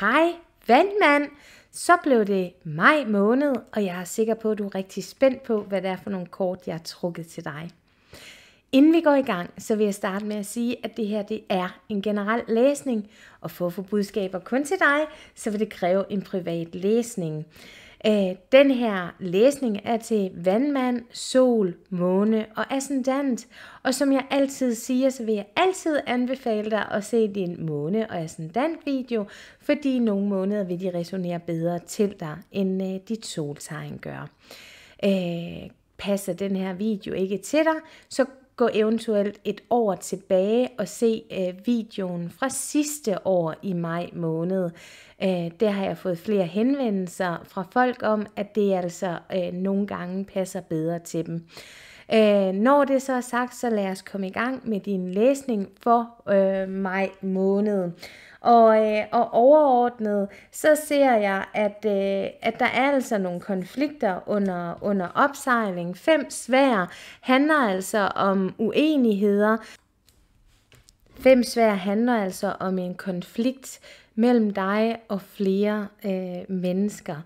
Hej vandmand! Så blev det maj måned, og jeg er sikker på, at du er rigtig spændt på, hvad det er for nogle kort, jeg har trukket til dig. Inden vi går i gang, så vil jeg starte med at sige, at det her det er en generel læsning, og for at få budskaber kun til dig, så vil det kræve en privat læsning. Den her læsning er til vandmand, sol, måne og ascendant. Og som jeg altid siger, så vil jeg altid anbefale dig at se din måne- og ascendant-video, fordi nogle måneder vil de resonere bedre til dig, end øh, dit soltegn gør. Øh, passer den her video ikke til dig, så gå eventuelt et år tilbage og se øh, videoen fra sidste år i maj måned. Øh, der har jeg fået flere henvendelser fra folk om, at det altså øh, nogle gange passer bedre til dem. Øh, når det så er sagt, så lad os komme i gang med din læsning for øh, maj måned. Og, øh, og overordnet, så ser jeg, at, øh, at der er altså nogle konflikter under, under opsejling. Fem svær handler altså om uenigheder. Fem svær handler altså om en konflikt mellem dig og flere øh, mennesker.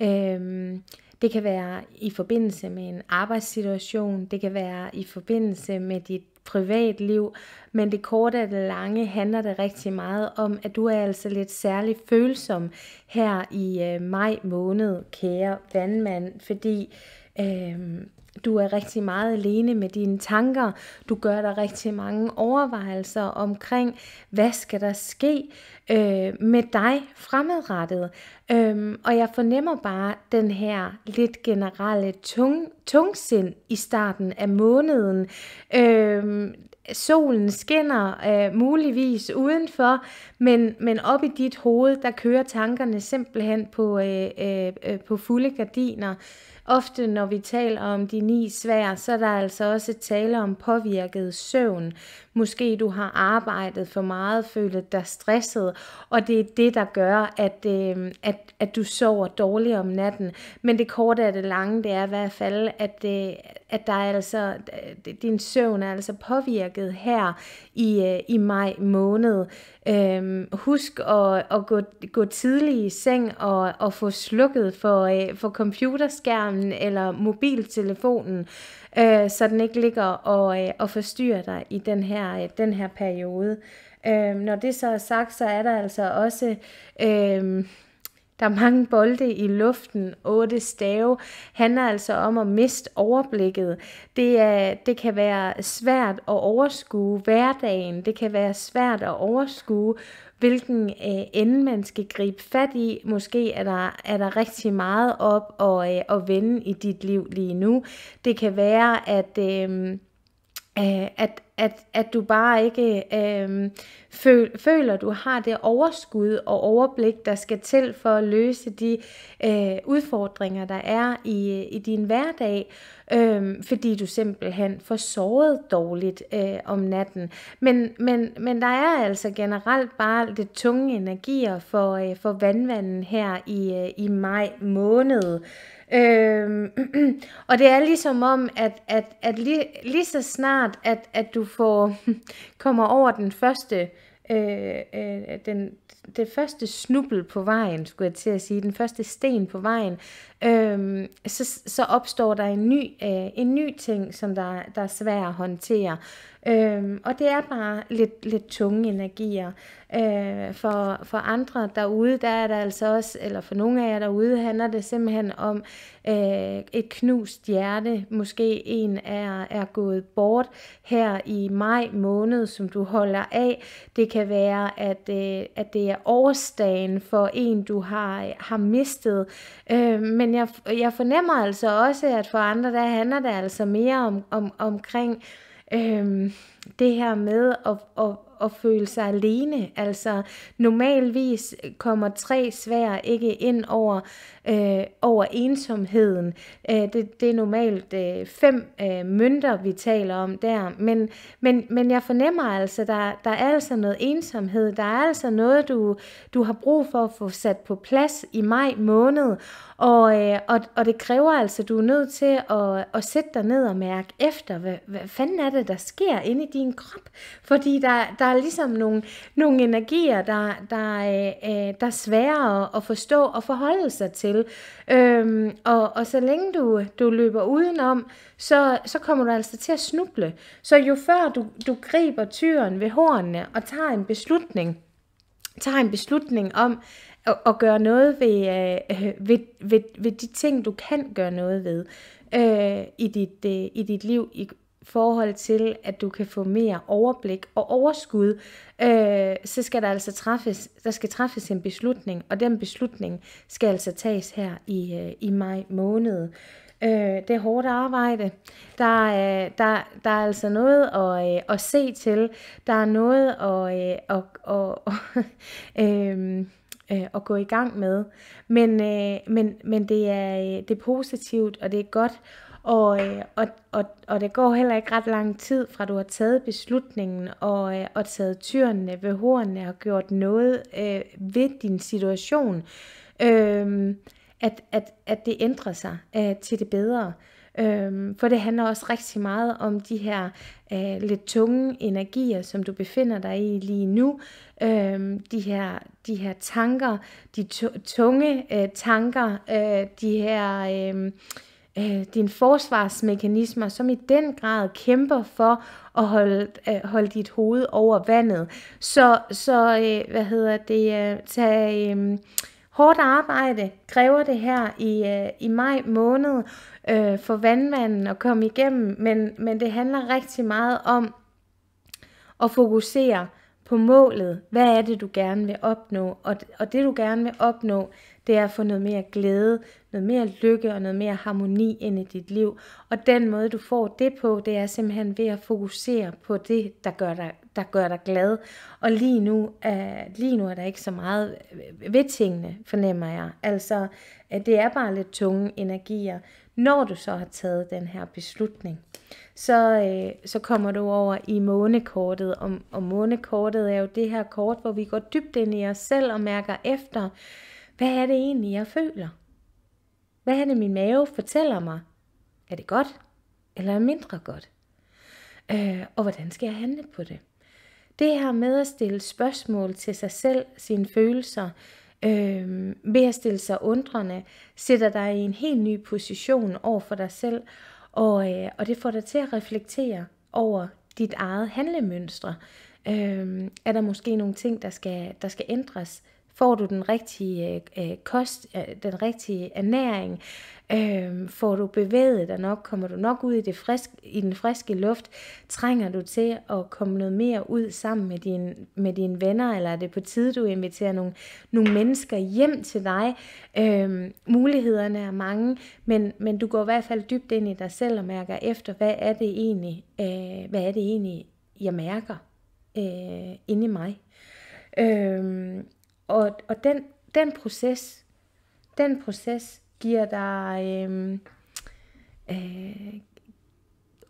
Øhm, det kan være i forbindelse med en arbejdssituation, det kan være i forbindelse med dit privatliv, men det korte og det lange handler det rigtig meget om, at du er altså lidt særlig følsom her i øh, maj måned, kære vandmand, fordi øh, du er rigtig meget alene med dine tanker. Du gør dig rigtig mange overvejelser omkring, hvad skal der ske øh, med dig fremadrettet. Øhm, og jeg fornemmer bare den her lidt generelle tung, tungsind i starten af måneden. Øhm, solen skinner øh, muligvis udenfor, men, men op i dit hoved, der kører tankerne simpelthen på, øh, øh, øh, på fulde gardiner. Ofte når vi taler om de ni svær, så er der altså også tale om påvirket søvn. Måske du har arbejdet for meget, følt dig stresset, og det er det, der gør, at, øh, at, at du sover dårligt om natten. Men det korte af det lange, det er i hvert fald, at øh, at der er altså, din søvn er altså påvirket her i, øh, i maj måned. Øhm, husk at, at gå, gå tidlig i seng og, og få slukket for, øh, for computerskærmen eller mobiltelefonen, øh, så den ikke ligger og, øh, og forstyrrer dig i den her, den her periode. Øhm, når det så er sagt, så er der altså også... Øhm, der er mange bolde i luften, otte stave, handler altså om at miste overblikket. Det, er, det kan være svært at overskue hverdagen, det kan være svært at overskue, hvilken øh, ende man skal gribe fat i. Måske er der, er der rigtig meget op at, øh, at vende i dit liv lige nu. Det kan være, at... Øh, Øh, at, at, at du bare ikke øh, føler, du har det overskud og overblik, der skal til for at løse de øh, udfordringer, der er i, i din hverdag, øh, fordi du simpelthen får sovet dårligt øh, om natten. Men, men, men der er altså generelt bare lidt tunge energier for, øh, for vandvanden her i, øh, i maj måned. Øhm, og det er ligesom om, at, at, at lige, lige så snart, at, at du får kommer over den første, øh, øh, den, det første snubbel på vejen, skulle jeg til at sige, den første sten på vejen, øhm, så, så opstår der en ny, øh, en ny ting, som der, der er svær at håndtere. Øhm, og det er bare lidt, lidt tunge energier. Øh, for, for andre derude, der er der altså også, eller for nogle af jer derude, handler det simpelthen om øh, et knust hjerte. Måske en er, er gået bort her i maj måned, som du holder af. Det kan være, at, øh, at det er årsdagen for en, du har, har mistet. Øh, men jeg, jeg fornemmer altså også, at for andre, der handler det altså mere om, om omkring Øhm, det her med at, at, at føle sig alene. Altså normalvis kommer tre svær ikke ind over, øh, over ensomheden. Øh, det, det er normalt øh, fem øh, mønter, vi taler om der. Men, men, men jeg fornemmer altså, der, der er altså noget ensomhed. Der er altså noget, du, du har brug for at få sat på plads i maj måned. Og, øh, og, og det kræver altså, du er nødt til at, at sætte dig ned og mærke efter, hvad, hvad fanden er det, der sker inde i din krop. Fordi der, der er ligesom nogle, nogle energier, der, der, øh, øh der er svære at, forstå og forholde sig til. Øhm, og, og så længe du, du løber udenom, så, så kommer du altså til at snuble. Så jo før du, du griber tyren ved hornene og tager en beslutning, tager en beslutning om, at, at gøre noget ved, øh, ved, ved, ved de ting, du kan gøre noget ved øh, i, dit, øh, i dit liv, i, forhold til, at du kan få mere overblik og overskud, øh, så skal der altså træffes, der skal træffes en beslutning, og den beslutning skal altså tages her i, øh, i maj måned. Øh, det er hårdt arbejde. Der, øh, der, der er altså noget at, øh, at se til. Der er noget at, øh, at, og, øh, øh, at gå i gang med. Men, øh, men, men det, er, øh, det er positivt, og det er godt. Og, øh, og, og, og det går heller ikke ret lang tid, fra du har taget beslutningen og, øh, og taget tyrene ved hornene og gjort noget øh, ved din situation, øh, at, at, at det ændrer sig øh, til det bedre. Øh, for det handler også rigtig meget om de her øh, lidt tunge energier, som du befinder dig i lige nu. Øh, de, her, de her tanker, de tunge øh, tanker, øh, de her... Øh, øh, dine forsvarsmekanismer, som i den grad kæmper for at holde, øh, holde dit hoved over vandet. Så, så øh, hvad hedder det, øh, tag øh, hårdt arbejde, kræver det her i, øh, i maj måned øh, for vandmanden at komme igennem, men, men det handler rigtig meget om at fokusere på målet. Hvad er det, du gerne vil opnå? Og, og det, du gerne vil opnå, det er at få noget mere glæde, noget mere lykke og noget mere harmoni ind i dit liv. Og den måde, du får det på, det er simpelthen ved at fokusere på det, der gør dig, der gør dig glad. Og lige nu, øh, lige nu er der ikke så meget øh, ved tingene, fornemmer jeg. Altså, øh, det er bare lidt tunge energier, når du så har taget den her beslutning så, øh, så kommer du over i månekortet. Og, og månekortet er jo det her kort, hvor vi går dybt ind i os selv og mærker efter, hvad er det egentlig, jeg føler? Hvad er det, min mave fortæller mig? Er det godt eller er mindre godt? Øh, og hvordan skal jeg handle på det? Det her med at stille spørgsmål til sig selv, sine følelser, øh, ved at stille sig undrende, sætter dig i en helt ny position over for dig selv, og, øh, og det får dig til at reflektere over dit eget handlemønstre. Øh, er der måske nogle ting, der skal, der skal ændres? Får du den rigtige øh, øh, kost, øh, den rigtige ernæring? Øh, får du bevæget dig nok? Kommer du nok ud i, det frisk, i den friske luft? Trænger du til at komme noget mere ud sammen med, din, med dine venner? Eller er det på tide, du inviterer nogle, nogle mennesker hjem til dig? Øh, mulighederne er mange, men, men du går i hvert fald dybt ind i dig selv og mærker efter, hvad er det egentlig, øh, hvad er det egentlig jeg mærker øh, inde i mig? Øh, og, og den, den proces, den proces giver dig, øhm, øh,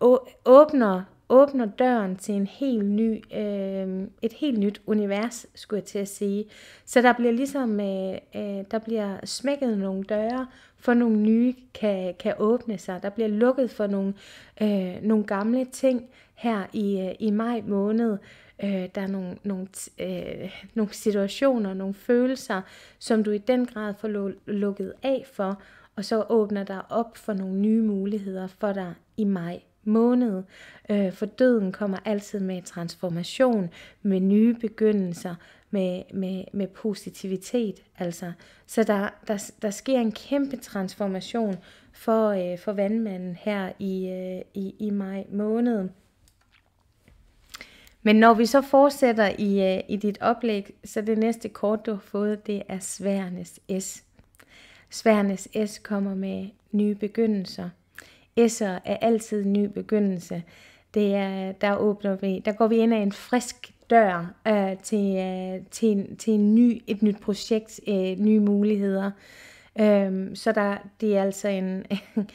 øh, åbner, åbner døren til en helt ny, øh, et helt nyt univers, skulle jeg til at sige. Så der bliver ligesom, øh, øh, der bliver smækket nogle døre, for nogle nye kan, kan åbne sig. Der bliver lukket for nogle, øh, nogle gamle ting her i, øh, i maj måned. Øh, der er nogle, nogle, øh, nogle situationer, nogle følelser, som du i den grad får lukket af for, og så åbner der op for nogle nye muligheder for dig i maj måned. Øh, for døden kommer altid med transformation, med nye begyndelser, med, med, med positivitet. Altså. Så der, der, der sker en kæmpe transformation for, øh, for vandmanden her i, øh, i, i maj måned. Men når vi så fortsætter i, øh, i dit oplæg, så det næste kort, du har fået, det er sværnes S. Sværnes S kommer med nye begyndelser. S'er er altid ny begyndelse. Det er, der, åbner vi, der går vi ind af en frisk dør øh, til, øh, til, en, til en ny, et nyt projekt, øh, nye muligheder. Øh, så der, det er altså en,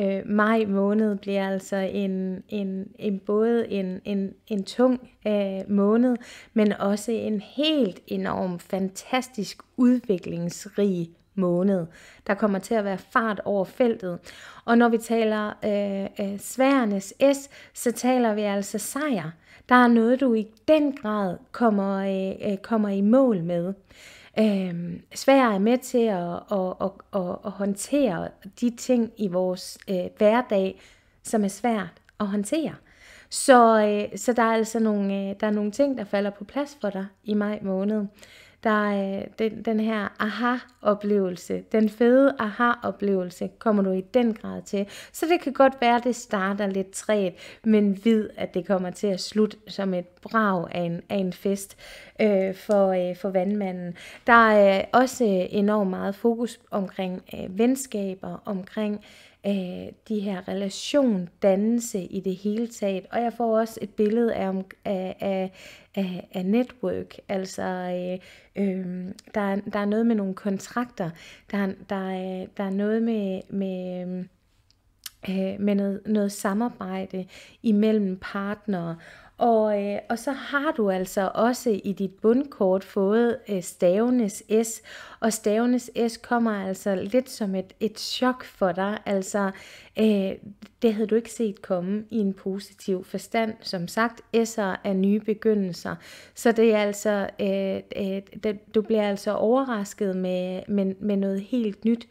Øh, maj måned bliver altså en, en, en både en, en, en tung øh, måned, men også en helt enorm, fantastisk, udviklingsrig måned. Der kommer til at være fart over feltet. Og når vi taler øh, øh, sværernes S, så taler vi altså sejr. Der er noget, du i den grad kommer, øh, øh kommer i mål med øh, Sverige er med til at, at, at, at, at håndtere de ting i vores øh, hverdag, som er svært at håndtere. Så, øh, så der er altså nogle, øh, der er nogle ting, der falder på plads for dig i maj måned der, øh, den, den her aha-oplevelse, den fede aha-oplevelse, kommer du i den grad til. Så det kan godt være, at det starter lidt træt, men vid, at det kommer til at slutte som et brag af en, af en fest øh, for, øh, for vandmanden. Der er øh, også øh, enormt meget fokus omkring øh, venskaber, omkring øh, de her relation, dannelse i det hele taget. Og jeg får også et billede af, af, af, af, af network. Altså, øh, øh, der, der er noget med nogle kontrakter, der, der, der er noget med... med øh, øh, med noget, noget samarbejde imellem partnere. Og, øh, og så har du altså også i dit bundkort fået øh, stavenes S, og stavenes S kommer altså lidt som et, et chok for dig. Altså, øh, det havde du ikke set komme i en positiv forstand. Som sagt, S'er er nye begyndelser. Så det er altså, øh, øh, det, du bliver altså overrasket med, med, med noget helt nyt,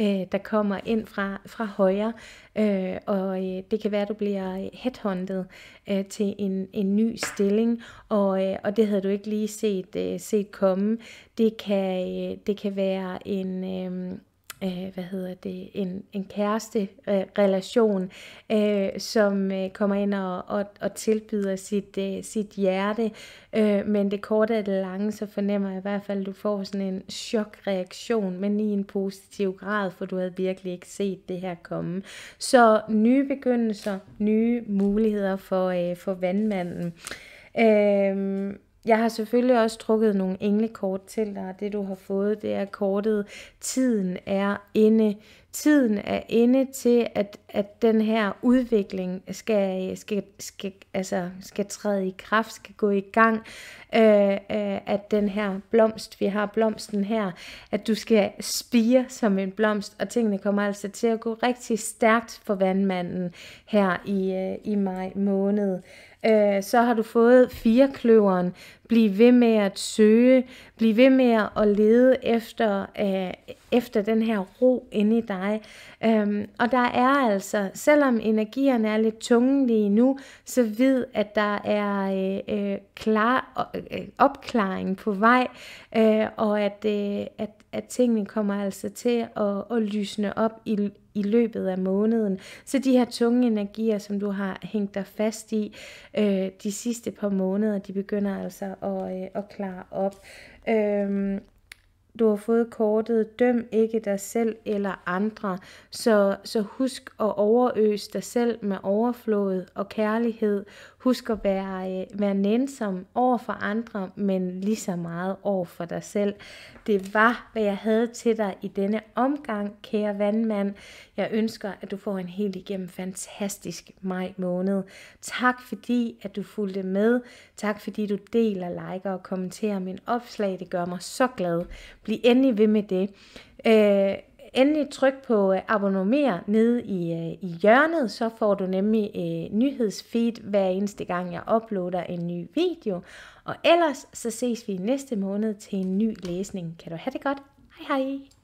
øh, der kommer ind fra, fra højre. Øh, og øh, det kan være, at du bliver headhunted øh, til en, en ny stilling, og, øh, og det havde du ikke lige set, øh, set komme. Det kan, øh, det kan være en... Øh, øh hvad hedder det, en, en øh, relation, øh, som øh, kommer ind og, og, og tilbyder sit, øh, sit hjerte. Øh, men det korte af det lange, så fornemmer jeg i hvert fald, at du får sådan en chokreaktion, men i en positiv grad, for du havde virkelig ikke set det her komme. Så nye begyndelser, nye muligheder for, øh, for vandmanden. Øh, jeg har selvfølgelig også trukket nogle englekort til dig, det du har fået, det er kortet Tiden er inde. Tiden er inde til, at, at den her udvikling skal, skal, skal, altså, skal træde i kraft, skal gå i gang, øh, øh, at den her blomst, vi har blomsten her, at du skal spire som en blomst, og tingene kommer altså til at gå rigtig stærkt for vandmanden her i, øh, i maj måned øh, så har du fået firekløveren. Bliv ved med at søge, bliv ved med at lede efter, øh, efter den her ro inde i dig. Øhm, og der er altså, selvom energierne er lidt tunge lige nu, så ved, at der er øh, øh, klar, øh, opklaring på vej, øh, og at, øh, at, at tingene kommer altså til at, at lysne op i, i løbet af måneden. Så de her tunge energier, som du har hængt dig fast i øh, de sidste par måneder, de begynder altså at, øh, at klare op. Øhm, du har fået kortet, døm ikke dig selv eller andre. Så, så husk at overøse dig selv med overflod og kærlighed. Husk at være, øh, være nænsom over for andre, men lige så meget over for dig selv. Det var, hvad jeg havde til dig i denne omgang, kære vandmand. Jeg ønsker, at du får en helt igennem fantastisk maj måned. Tak fordi, at du fulgte med. Tak fordi, du deler, liker og kommenterer min opslag. Det gør mig så glad. Bliv endelig ved med det. Øh, Endelig tryk på øh, abonner nede i, øh, i hjørnet, så får du nemlig øh, nyhedsfeed hver eneste gang, jeg uploader en ny video. Og ellers så ses vi næste måned til en ny læsning. Kan du have det godt? Hej hej!